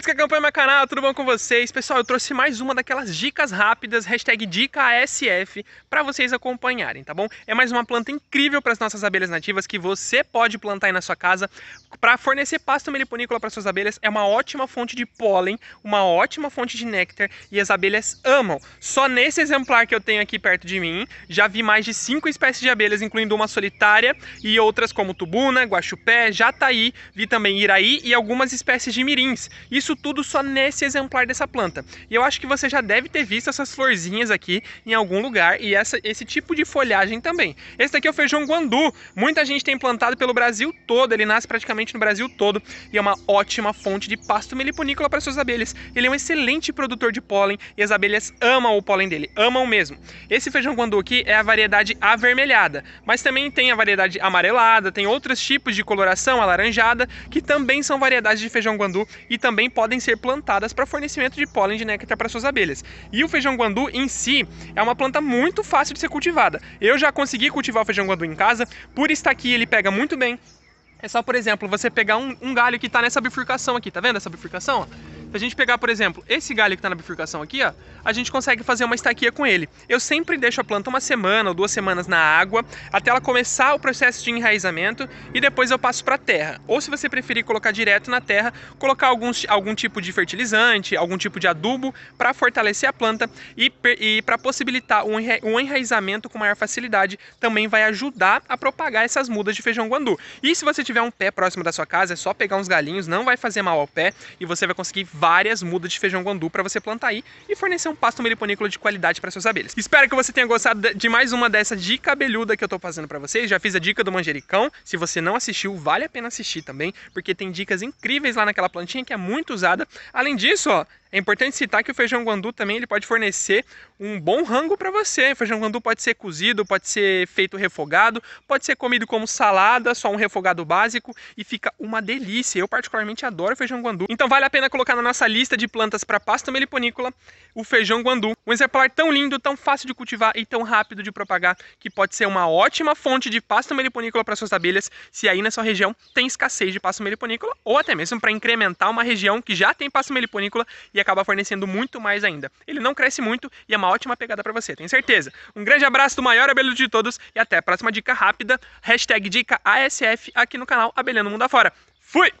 ouvintes que acompanham é meu canal, tudo bom com vocês? Pessoal, eu trouxe mais uma daquelas dicas rápidas, hashtag DicaSF, para vocês acompanharem, tá bom? É mais uma planta incrível para as nossas abelhas nativas que você pode plantar aí na sua casa para fornecer pasto meliponícola para suas abelhas. É uma ótima fonte de pólen, uma ótima fonte de néctar e as abelhas amam. Só nesse exemplar que eu tenho aqui perto de mim, já vi mais de cinco espécies de abelhas, incluindo uma solitária e outras como tubuna, guaxupé, jataí, vi também iraí e algumas espécies de mirins. Isso tudo só nesse exemplar dessa planta. E eu acho que você já deve ter visto essas florzinhas aqui em algum lugar e essa, esse tipo de folhagem também. Esse daqui é o feijão guandu. Muita gente tem plantado pelo Brasil todo, ele nasce praticamente no Brasil todo e é uma ótima fonte de pasto meliponícola para suas abelhas. Ele é um excelente produtor de pólen e as abelhas amam o pólen dele, amam mesmo. Esse feijão guandu aqui é a variedade avermelhada, mas também tem a variedade amarelada, tem outros tipos de coloração alaranjada que também são variedades de feijão guandu e também podem podem ser plantadas para fornecimento de pólen de néctar para suas abelhas. E o feijão guandu em si é uma planta muito fácil de ser cultivada. Eu já consegui cultivar o feijão guandu em casa, por estar aqui ele pega muito bem. É só, por exemplo, você pegar um, um galho que está nessa bifurcação aqui, tá vendo essa bifurcação? Ó? Se a gente pegar, por exemplo, esse galho que está na bifurcação aqui, ó, a gente consegue fazer uma estaquia com ele. Eu sempre deixo a planta uma semana ou duas semanas na água, até ela começar o processo de enraizamento e depois eu passo para a terra. Ou se você preferir colocar direto na terra, colocar alguns, algum tipo de fertilizante, algum tipo de adubo para fortalecer a planta e, e para possibilitar um, enra um enraizamento com maior facilidade, também vai ajudar a propagar essas mudas de feijão guandu. E se você tiver um pé próximo da sua casa, é só pegar uns galinhos, não vai fazer mal ao pé e você vai conseguir várias mudas de feijão guandu para você plantar aí e fornecer um pasto meliponícola de qualidade para suas abelhas. Espero que você tenha gostado de mais uma dessa dica abelhuda que eu estou fazendo para vocês. Já fiz a dica do manjericão. Se você não assistiu, vale a pena assistir também, porque tem dicas incríveis lá naquela plantinha que é muito usada. Além disso, ó, é importante citar que o feijão guandu também ele pode fornecer um bom rango para você. O feijão guandu pode ser cozido, pode ser feito refogado, pode ser comido como salada, só um refogado básico e fica uma delícia. Eu particularmente adoro feijão guandu. Então vale a pena colocar na nossa lista de plantas para pasta meliponícola o feijão guandu, um exemplar tão lindo, tão fácil de cultivar e tão rápido de propagar que pode ser uma ótima fonte de pasta meliponícola para suas abelhas, se aí na sua região tem escassez de pasta meliponícola ou até mesmo para incrementar uma região que já tem pasta meliponícola e acaba fornecendo muito mais ainda. Ele não cresce muito e é uma ótima pegada para você, tenho certeza. Um grande abraço do maior abelhudo de todos e até a próxima dica rápida. Hashtag dica ASF aqui no canal Abelhando Mundo Afora. Fui!